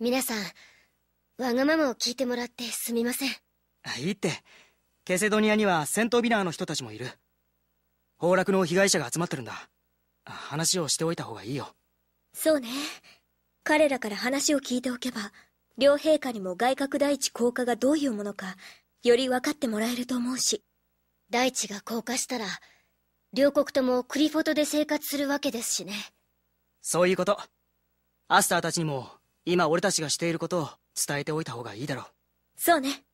皆さん、わがままを聞いてもらってすみません。いいって。ケセドニアには戦闘ビナーの人たちもいる。崩落の被害者が集まってるんだ。話をしておいた方がいいよ。そうね。彼らから話を聞いておけば、両陛下にも外郭大地降下がどういうものか、より分かってもらえると思うし。大地が降下したら、両国ともクリフォトで生活するわけですしね。そういうこと。アスターたちにも今俺たちがしていることを伝えておいた方がいいだろうそうね